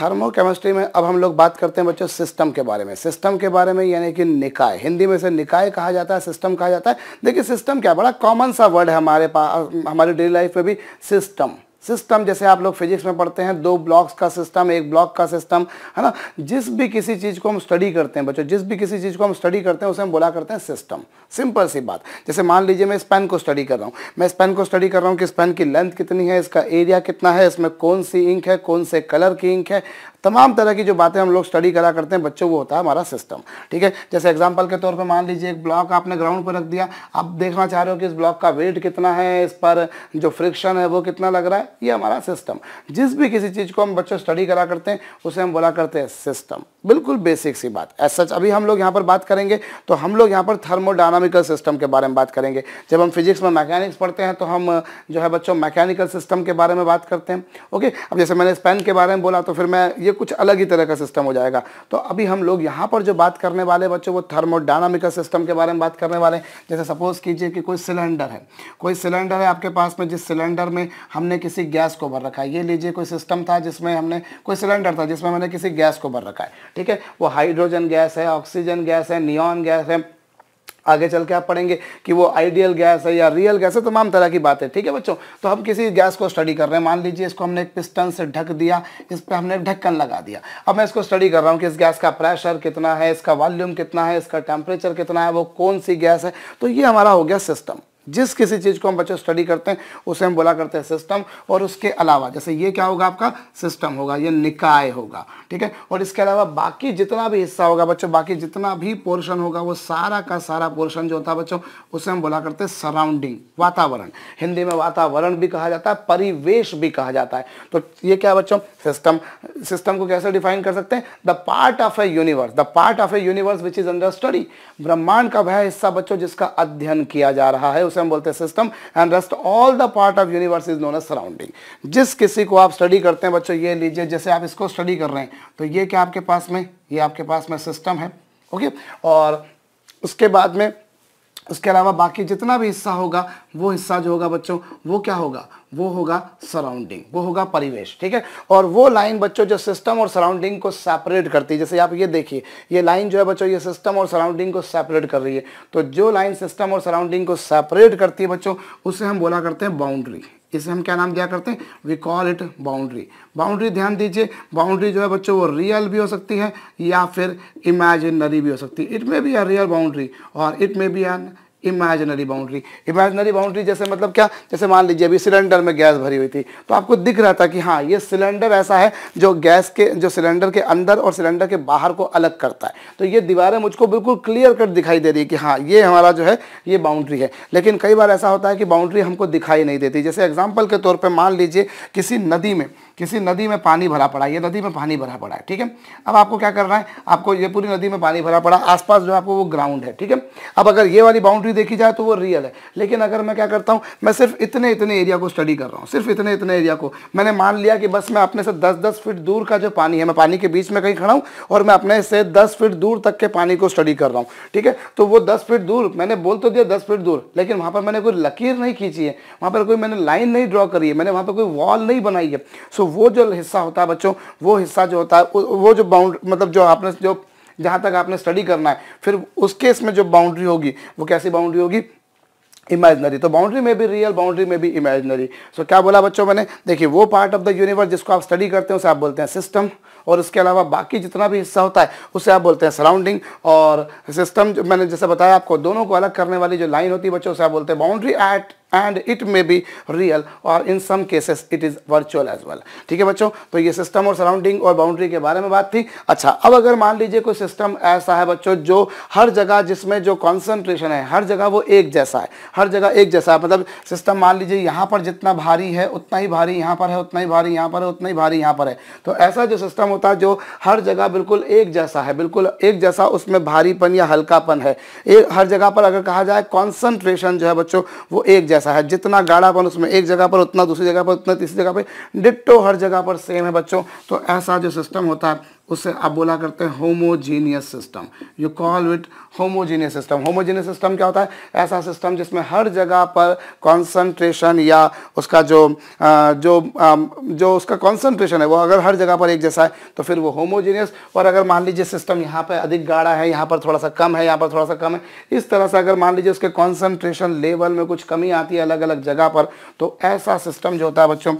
thermochemistry में अब हम लोग बात करते हैं बच्चों सिस्टम के बारे में सिस्टम के बारे में यानी कि निकाय हिंदी में से निकाय कहा जाता है सिस्टम कहा जाता है देखिए सिस्टम क्या बड़ा कॉमन सा वर्ड है हमारे पास हमारे डेली लाइफ में भी सिस्टम सिस्टम जैसे आप लोग फिजिक्स में पढ़ते हैं दो ब्लॉक्स का सिस्टम एक ब्लॉक का सिस्टम है ना जिस भी किसी चीज़ को हम स्टडी करते हैं बच्चों जिस भी किसी चीज़ को हम स्टडी करते हैं उसे हम बोला करते हैं सिस्टम सिंपल सी बात जैसे मान लीजिए मैं इस पेन को स्टडी कर रहा हूँ मैं इस पेन को स्टडी कर रहा हूँ कि इस पेन की लेंथ कितनी है इसका एरिया कितना है इसमें कौन सी इंक है कौन से कलर की इंक है तमाम तरह की जो बातें हम लोग स्टडी करा करते हैं बच्चों वो होता है हमारा सिस्टम ठीक है जैसे एग्जाम्पल के तौर पर मान लीजिए एक ब्लॉक आपने ग्राउंड पर रख दिया आप देखना चाह रहे हो कि इस ब्लॉक का वेट कितना है इस पर जो फ्रिक्शन है वो कितना लग रहा है ये हमारा सिस्टम जिस भी किसी चीज़ को हम बच्चों स्टडी करा करते हैं उसे हम बोला करते हैं सिस्टम बिल्कुल बेसिक सी बात एज सच अभी हम लोग यहाँ पर बात करेंगे तो हम लोग यहाँ पर थर्मोडायनामिकल सिस्टम के बारे में बात करेंगे जब हम फिजिक्स में मैकेनिक्स पढ़ते हैं तो हम जो है बच्चों मैकेनिकल सिस्टम के बारे में बात करते हैं ओके अब जैसे मैंने इस पेन के बारे में बोला तो फिर मैं ये कुछ अलग ही तरह का सिस्टम हो जाएगा तो अभी हम लोग यहाँ पर जो बात करने वाले बच्चों वो थर्मोडायनामिकल सिस्टम के बारे में बात करने वाले हैं जैसे सपोज कीजिए कि कोई सिलेंडर है कोई सिलेंडर है आपके पास में जिस सिलेंडर में हमने किसी गैस को भर रखा है ये लीजिए कोई सिस्टम था जिसमें हमने कोई सिलेंडर था जिसमें मैंने किसी गैस को भर रखा है ठीक है वो हाइड्रोजन गैस है ऑक्सीजन गैस है नियॉन गैस है आगे चल के आप पढ़ेंगे कि वो आइडियल गैस है या रियल गैस है तमाम तरह की बात है ठीक है बच्चों तो हम किसी गैस को स्टडी कर रहे हैं मान लीजिए इसको हमने एक पिस्टन से ढक दिया इस पर हमने ढक्कन लगा दिया अब मैं इसको स्टडी कर रहा हूँ कि इस गैस का प्रेशर कितना है इसका वॉल्यूम कितना है इसका टेम्परेचर कितना है वो कौन सी गैस है तो ये हमारा हो गया सिस्टम जिस किसी चीज़ को हम बच्चों स्टडी करते हैं उसे हम बोला करते हैं सिस्टम और उसके अलावा जैसे ये क्या होगा आपका सिस्टम होगा ये निकाय होगा ठीक है और इसके अलावा बाकी जितना भी हिस्सा होगा बच्चों बाकी जितना भी पोर्शन होगा वो सारा का सारा पोर्शन जो होता है बच्चों उसे हम बोला करते हैं सराउंडिंग वातावरण हिंदी में वातावरण भी कहा जाता है परिवेश भी कहा जाता है तो ये क्या बच्चों सिस्टम सिस्टम को कैसे डिफाइन कर सकते हैं the part of a universe the part of a universe which is under study ब्रह्मांड का वह हिस्सा बच्चों जिसका अध्ययन किया जा रहा है हम बोलते हैं system and rest all the part of universe is known as surrounding जिस किसी को आप स्टडी करते हैं बच्चों ये लीजिए जैसे आप इसको स्टडी कर रहे हैं तो ये क्या आपके पास में ये आपके पास में सिस्टम है ओके और उसके बाद में उसके अलावा बाकी जितना भी हिस्सा होगा वो हिस्सा जो होगा बच्चों वो क्या होगा वो होगा सराउंडिंग वो होगा परिवेश ठीक है और वो लाइन बच्चों जो सिस्टम और सराउंडिंग को सेपरेट करती है जैसे आप ये देखिए ये लाइन जो है बच्चों ये सिस्टम और सराउंडिंग को सेपरेट कर रही है तो जो लाइन सिस्टम और सराउंडिंग को सेपरेट करती है बच्चों उसे हम बोला करते हैं बाउंड्री इसे हम क्या नाम दिया करते हैं we call it boundary boundary ध्यान दीजिए बाउंड्री जो है बच्चों वो रियल भी हो सकती है या फिर इमेजिनरी भी हो सकती है it may be a real boundary और it may be an imaginary boundary imaginary boundary जैसे मतलब क्या जैसे मान लीजिए अभी सिलेंडर में गैस भरी हुई थी तो आपको दिख रहा था कि हाँ ये सिलेंडर ऐसा है जो गैस के जो सिलेंडर के अंदर और सिलेंडर के बाहर को अलग करता है तो ये दीवारें मुझको बिल्कुल क्लियर कट दिखाई दे रही है कि हाँ ये हमारा जो है ये बाउंड्री है लेकिन कई बार ऐसा होता है कि बाउंड्री हमको दिखाई नहीं देती जैसे एग्जाम्पल के तौर पर मान लीजिए किसी नदी में किसी नदी में पानी भरा पड़ा है ये नदी में पानी भरा पड़ा है ठीक है अब आपको क्या करना है आपको ये पूरी नदी में पानी भरा पड़ा आसपास जो है आपको वो ग्राउंड है ठीक है अब अगर ये वाली बाउंड्री भी देखी जाए तो वो रियल है लेकिन अगर मैं क्या करता हूँ मैं सिर्फ इतने इतने एरिया को स्टडी कर रहा हूँ सिर्फ इतने इतने एरिया को मैंने मान लिया कि बस मैं अपने से दस दस फीट दूर का जो पानी है मैं पानी के बीच में कहीं खड़ा हूँ और मैं अपने से दस फीट दूर तक के पानी को स्टडी कर रहा हूँ ठीक है तो वो दस फीट दूर मैंने बोल तो दिया दस फीट दूर लेकिन वहाँ पर मैंने कोई लकीर नहीं खींची है वहाँ पर कोई मैंने लाइन नहीं ड्रॉ करी है मैंने वहाँ पर कोई वॉल नहीं बनाई है सो वो जो हिस्सा होता है बच्चों वो हिस्सा जो होता है वो जो बाउंड मतलब जो आपने जो जहाँ तक आपने स्टडी करना है फिर उस केस में जो बाउंड्री होगी वो कैसी बाउंड्री होगी इमेजनरी तो बाउंड्री में भी रियल बाउंड्री में भी इमेजनरी सो क्या बोला बच्चों मैंने देखिए वो पार्ट ऑफ द यूनिवर्स जिसको आप स्टडी करते हैं उसे आप बोलते हैं सिस्टम और उसके अलावा बाकी जितना भी हिस्सा होता है उसे आप बोलते हैं सराउंडिंग और सिस्टम जो मैंने जैसे बताया आपको दोनों को अलग करने वाली जो लाइन होती है बच्चों उसे आप बोलते हैं boundary at and it may be real और in some cases it is virtual as well ठीक है बच्चों तो ये सिस्टम और सराउंडिंग और बाउंड्री के बारे में बात थी अच्छा अब अगर मान लीजिए कोई सिस्टम ऐसा है बच्चों जो हर जगह जिसमें जो कॉन्सेंट्रेशन है हर जगह वो एक जैसा है हर जगह एक जैसा है मतलब सिस्टम मान लीजिए यहाँ पर जितना भारी है उतना ही भारी यहाँ पर है उतना ही भारी यहाँ पर है उतना ही भारी यहाँ पर है तो ऐसा जो सिस्टम होता है जो हर जगह बिल्कुल एक जैसा है बिल्कुल एक जैसा उसमें भारीपन या हल्कापन है एक हर जगह पर अगर कहा जाए कॉन्सेंट्रेशन जो है बच्चों वो एक जैसा ऐसा है जितना गाढ़ापन उसमें एक जगह पर उतना दूसरी जगह पर उतना तीसरी जगह पर डिट्टो हर जगह पर सेम है बच्चों तो ऐसा जो सिस्टम होता है उसे आप बोला करते हैं homogeneous system you call it homogeneous system homogeneous system क्या होता है ऐसा सिस्टम जिसमें हर जगह पर कॉन्सनट्रेशन या उसका जो जो जो उसका कॉन्सनट्रेशन है वो अगर हर जगह पर एक जैसा है तो फिर वो होमोजीनियस और अगर मान लीजिए सिस्टम यहाँ पर अधिक गाढ़ा है यहाँ पर थोड़ा सा कम है यहाँ पर थोड़ा सा कम है इस तरह से अगर मान लीजिए उसके कॉन्सनट्रेशन लेवल में कुछ कमी आती है अलग अलग जगह पर तो ऐसा सिस्टम जो होता है बच्चों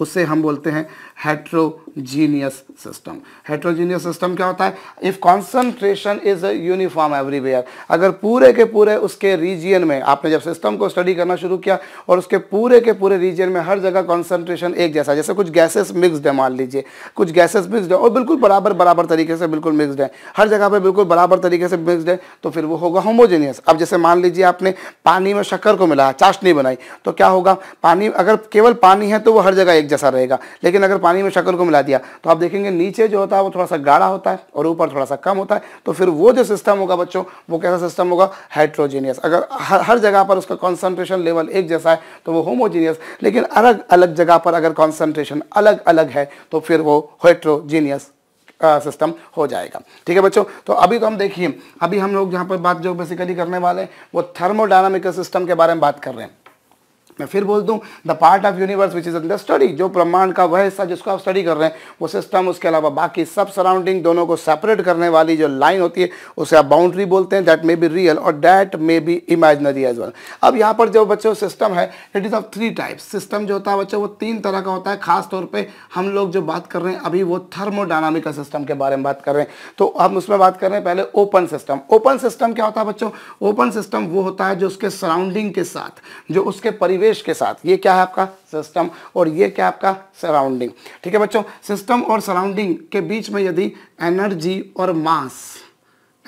उससे हम बोलते हैं हेट्रोजीनियस सिस्टम हेट्रोजीनियस सिस्टम क्या होता है if concentration is uniform everywhere अगर पूरे के पूरे उसके रीजियन में आपने जब सिस्टम को स्टडी करना शुरू किया और उसके पूरे के पूरे रीजियन में हर जगह कॉन्सेंट्रेशन एक जैसा जैसे कुछ गैसेस मिक्सड है मान लीजिए कुछ गैसेस मिक्सड है और बिल्कुल बराबर बराबर तरीके से बिल्कुल मिक्सड है हर जगह पर बिल्कुल बराबर तरीके से मिक्सड है तो फिर वो होगा होमोजेनियस अब जैसे मान लीजिए आपने पानी में शक्कर को मिलाया चाशनी बनाई तो क्या होगा पानी अगर केवल पानी है तो वो हर जगह एक जैसा रहेगा लेकिन अगर पानी में शक्ल को मिला दिया तो आप देखेंगे नीचे जो होता है वो थोड़ा सा गाढ़ा होता है और ऊपर थोड़ा सा कम होता है तो फिर वो जो सिस्टम होगा बच्चों वो कैसा सिस्टम होगा हाइड्रोजीनियस अगर हर, हर जगह पर उसका कॉन्सेंट्रेशन लेवल एक जैसा है तो वो होमोजीनियस लेकिन अलग अलग जगह पर अगर कॉन्सेंट्रेशन अलग अलग है तो फिर वो हाइड्रोजीनियस सिस्टम हो जाएगा ठीक है बच्चों तो अभी तो हम देखिए अभी हम लोग जहाँ पर बात जो बेसिकली करने वाले हैं वो थर्मोडाइनमिकल सिस्टम के बारे में बात कर रहे हैं मैं फिर बोल दूं the part of universe which is under study जो ब्रह्मांड का वह हिस्सा जिसको आप स्टडी कर रहे हैं वो सिस्टम उसके अलावा बाकी सब सराउंडिंग दोनों को सेपरेट करने वाली जो लाइन होती है उसे आप बाउंड्री बोलते हैं दैट मे बी रियल और that may be imaginary as well अब यहाँ पर जो बच्चों सिस्टम है it is of three types system जो होता है बच्चों वो तीन तरह का होता है खासतौर पर हम लोग जो बात कर रहे हैं अभी वो थर्मोडानामिकल सिस्टम के बारे में बात कर रहे हैं तो हम उसमें बात कर रहे हैं पहले ओपन सिस्टम ओपन सिस्टम क्या होता है बच्चों ओपन सिस्टम वो होता है जो उसके सराउंडिंग के साथ जो उसके परिवेश परिवेश के साथ ये क्या है आपका सिस्टम और ये क्या आपका सराउंडिंग ठीक है बच्चों सिस्टम और सराउंडिंग के बीच में यदि एनर्जी और मास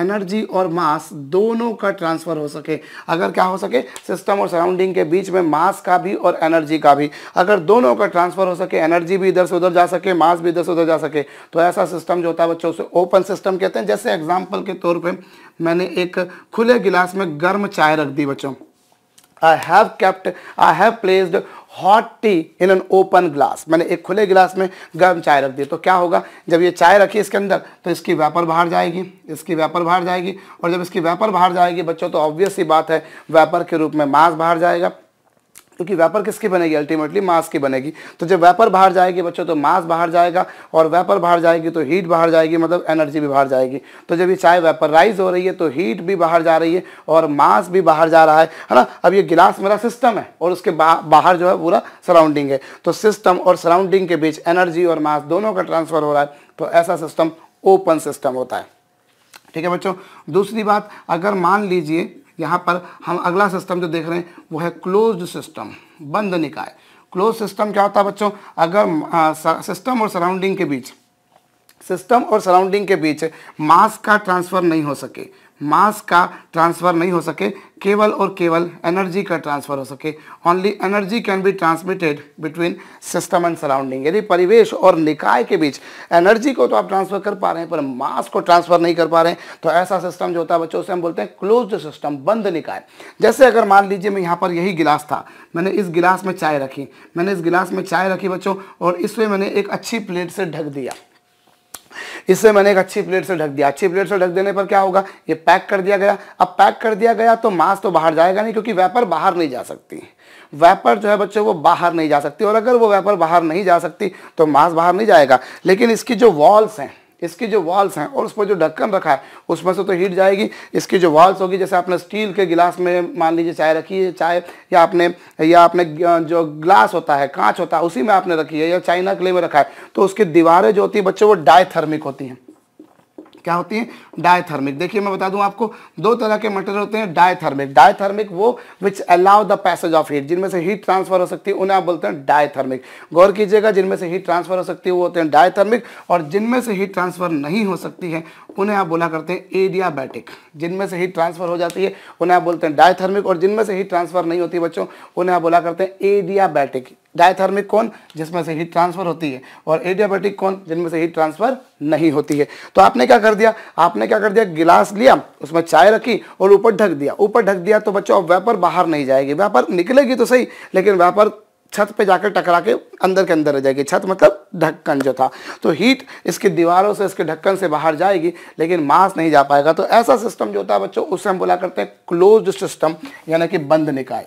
एनर्जी और मास दोनों का ट्रांसफर हो सके अगर क्या हो सके सिस्टम और सराउंडिंग के बीच में मास का भी और एनर्जी का भी अगर दोनों का ट्रांसफर हो सके एनर्जी भी इधर से उधर जा सके मास भी इधर से उधर जा सके तो ऐसा सिस्टम जो होता है बच्चों उसे ओपन सिस्टम कहते हैं जैसे एग्जाम्पल के तौर पर मैंने एक खुले गिलास में गर्म चाय रख दी बच्चों I have kept I have placed hot tea in an open glass मैंने एक खुले गिलास में गर्म चाय रख दी तो क्या होगा जब ये चाय रखी इसके अंदर तो इसकी वेपर बाहर जाएगी इसकी वेपर बाहर जाएगी और जब इसकी वेपर बाहर जाएगी बच्चों तो ऑब्वियस ही बात है वेपर के रूप में मांस बाहर जाएगा क्योंकि वेपर किसकी बनेगी अल्टीमेटली मास की बनेगी तो जब वेपर बाहर जाएगी बच्चों तो मास बाहर जाएगा और वेपर बाहर जाएगी तो हीट बाहर जाएगी मतलब एनर्जी भी बाहर जाएगी तो जब ये चाय वेपराइज हो रही है तो हीट भी बाहर जा रही है और मास भी बाहर जा रहा है है ना अब ये गिलास मेरा सिस्टम है और उसके बा, बाहर जो है पूरा सराउंडिंग है तो सिस्टम और सराउंडिंग के बीच एनर्जी और मास दोनों का ट्रांसफर हो रहा है तो ऐसा सिस्टम ओपन सिस्टम होता है ठीक है बच्चों दूसरी बात अगर मान लीजिए यहाँ पर हम अगला सिस्टम जो देख रहे हैं वो है क्लोज्ड सिस्टम बंद निकाय क्लोज सिस्टम क्या होता है बच्चों अगर सिस्टम और सराउंडिंग के बीच सिस्टम और सराउंडिंग के बीच मास का ट्रांसफ़र नहीं हो सके मास का ट्रांसफ़र नहीं हो सके केवल और केवल एनर्जी का ट्रांसफ़र हो सके only energy can be transmitted between system and surrounding यदि परिवेश और निकाय के बीच एनर्जी को तो आप ट्रांसफ़र कर पा रहे हैं पर मास को ट्रांसफ़र नहीं कर पा रहे हैं तो ऐसा सिस्टम जो होता है बच्चों से हम बोलते हैं क्लोज सिस्टम बंद निकाय जैसे अगर मान लीजिए मैं यहाँ पर यही गिलास था मैंने इस गिलास में चाय रखी मैंने इस गिलास में चाय रखी बच्चों और इसमें मैंने एक अच्छी प्लेट से ढक दिया इसे मैंने एक अच्छी प्लेट से ढक दिया अच्छी प्लेट से ढक देने पर क्या होगा ये पैक कर दिया गया अब पैक कर दिया गया तो मांस तो बाहर जाएगा नहीं क्योंकि वेपर बाहर नहीं जा सकती वेपर जो है बच्चे वो बाहर नहीं जा सकती और अगर वो वेपर बाहर नहीं जा सकती तो मांस बाहर नहीं जाएगा लेकिन इसकी जो वॉल्स हैं इसकी जो वॉल्स हैं और उस पर जो ढक्कन रखा है उसमें से तो हीट जाएगी इसकी जो वॉल्स होगी जैसे आपने स्टील के गिलास में मान लीजिए चाय रखी है चाय या आपने या आपने जो ग्लास होता है कांच होता है उसी में आपने रखी है या चाइना क्ले में रखा है तो उसकी दीवारें जो होती है बच्चों वो डायथर्मिक होती हैं क्या होती है डायथर्मिक देखिए मैं बता दूं आपको दो तरह के मटेरियल होते हैं डायथर्मिक डायथर्मिक वो which allow the passage of heat जिनमें से हीट ट्रांसफर हो सकती है उन्हें आप बोलते हैं डायथर्मिक गौर कीजिएगा जिनमें से हीट ट्रांसफर हो सकती है वो होते हैं डायथर्मिक और जिनमें से हीट ट्रांसफर नहीं हो सकती है उन्हें आप बोला करते हैं एडियाबैटिक जिनमें से हीट ट्रांसफर हो जाती है उन्हें आप बोलते हैं डायथर्मिक और जिनमें से हीट ट्रांसफर नहीं होती बच्चों उन्हें आप बोला करते हैं एडियाबैटिक डायथर्मिक कौन जिसमें से हीट ट्रांसफर होती है और एडियाबेटिक कौन जिनमें से हीट ट्रांसफर नहीं होती है तो आपने क्या कर दिया आपने क्या कर दिया गिलास लिया उसमें चाय रखी और ऊपर ढक दिया ऊपर ढक दिया तो बच्चों अब वेपर बाहर नहीं जाएगी वेपर निकलेगी तो सही लेकिन वेपर छत पे जाकर टकरा के अंदर के अंदर रह जाएगी छत मतलब ढक्कन जो था तो हीट इसकी दीवारों से इसके ढक्कन से बाहर जाएगी लेकिन मास नहीं जा पाएगा तो ऐसा सिस्टम जो होता है बच्चों उससे हम बोला करते हैं क्लोज्ड सिस्टम यानी कि बंद निकाय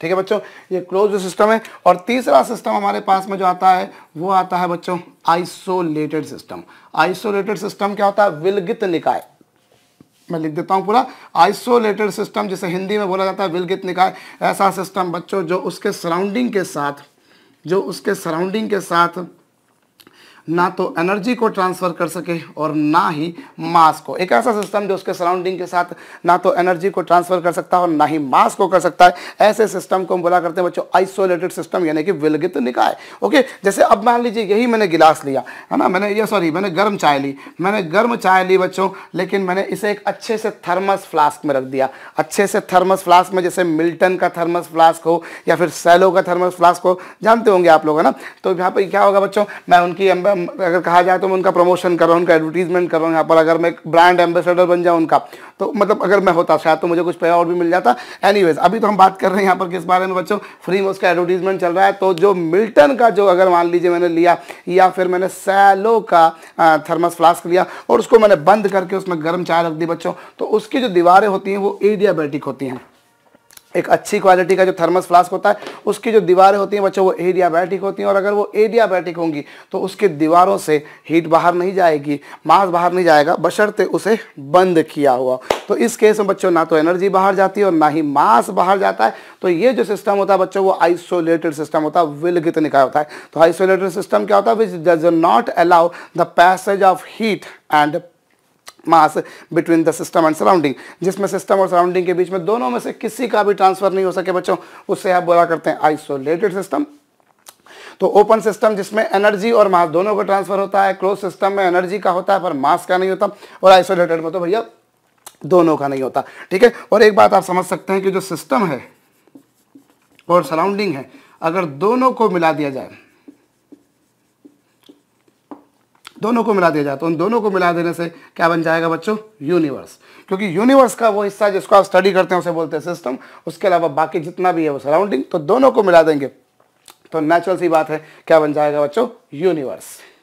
ठीक है बच्चों ये क्लोज सिस्टम है और तीसरा सिस्टम हमारे पास में जो आता है वो आता है बच्चों आइसोलेटेड सिस्टम आइसोलेटेड सिस्टम क्या होता है विलगित निकाय मैं लिख देता हूँ पूरा आइसोलेटेड सिस्टम जिसे हिंदी में बोला जाता है विलगित निकाय ऐसा सिस्टम बच्चों जो उसके सराउंडिंग के साथ जो उसके सराउंडिंग के साथ ना तो एनर्जी को ट्रांसफ़र कर सके और ना ही मास को एक ऐसा सिस्टम जो उसके सराउंडिंग के साथ ना तो एनर्जी को ट्रांसफ़र कर सकता है और ना ही मास को कर सकता है ऐसे सिस्टम को हम बोला करते हैं बच्चों आइसोलेटेड सिस्टम यानी कि विलगित निकाय ओके जैसे अब मान लीजिए यही मैंने गिलास लिया है ना मैंने ये सॉरी मैंने गर्म चाय ली मैंने गर्म चाय ली बच्चों लेकिन मैंने इसे एक अच्छे से थर्मस फ्लास्क में रख दिया अच्छे से थर्मस फ्लास्क में जैसे मिल्टन का थर्मस फ्लास्क हो या फिर सैलो का थर्मस फ्लास्क हो जानते होंगे आप लोग है ना तो यहाँ पर क्या होगा बच्चों मैं उनकी अगर कहा जाए तो मैं उनका प्रमोशन कर रहा हूँ उनका एडवर्टीजमेंट कर रहा हूँ यहाँ पर अगर मैं एक ब्रांड एम्बेसडर बन जाऊँ उनका तो मतलब अगर मैं होता शायद तो मुझे कुछ पैसा और भी मिल जाता एनीवेज अभी तो हम बात कर रहे हैं यहाँ पर किस बारे में बच्चों फ्री में उसका एडवर्टीजमेंट चल रहा है तो जो मिल्टन का जो अगर मान लीजिए मैंने लिया या फिर मैंने सैलो का थर्मस फ्लास्क लिया और उसको मैंने बंद करके उसमें गर्म चाय रख दी बच्चों तो उसकी जो दीवारें होती हैं वो एडियाबेटिक होती हैं एक अच्छी क्वालिटी का जो थर्मस फ्लास्क होता है उसकी जो दीवारें होती हैं बच्चों वो एडियाबैटिक होती हैं और अगर वो एडियाबैटिक होंगी तो उसके दीवारों से हीट बाहर नहीं जाएगी मांस बाहर नहीं जाएगा बशर्ते उसे बंद किया हुआ तो इस केस में बच्चों ना तो एनर्जी बाहर जाती है और ना ही मांस बाहर जाता है तो ये जो सिस्टम होता है बच्चों वो आइसोलेटेड सिस्टम होता है विलगित निकाय होता है तो आइसोलेटेड सिस्टम क्या होता है which does not allow the passage of heat and mass between the system and surrounding जिसमें सिस्टम और सराउंडिंग के बीच में दोनों में से किसी का भी ट्रांसफर नहीं हो सके बच्चों उससे आप बोला करते हैं आइसोलेटेड सिस्टम तो ओपन सिस्टम जिसमें एनर्जी और मास दोनों का ट्रांसफर होता है क्लोज सिस्टम में एनर्जी का होता है पर मास का नहीं होता और आइसोलेटेड में तो भैया दोनों का नहीं होता ठीक है और एक बात आप समझ सकते हैं कि जो सिस्टम है और सराउंडिंग है अगर दोनों को मिला दिया जाए दोनों को मिला दिया जाए तो उन दोनों को मिला देने से क्या बन जाएगा बच्चों यूनिवर्स क्योंकि यूनिवर्स का वो हिस्सा जिसको आप स्टडी करते हैं उसे बोलते हैं सिस्टम उसके अलावा बाकी जितना भी है वो सराउंडिंग तो दोनों को मिला देंगे तो नेचुरल सी बात है क्या बन जाएगा बच्चों यूनिवर्स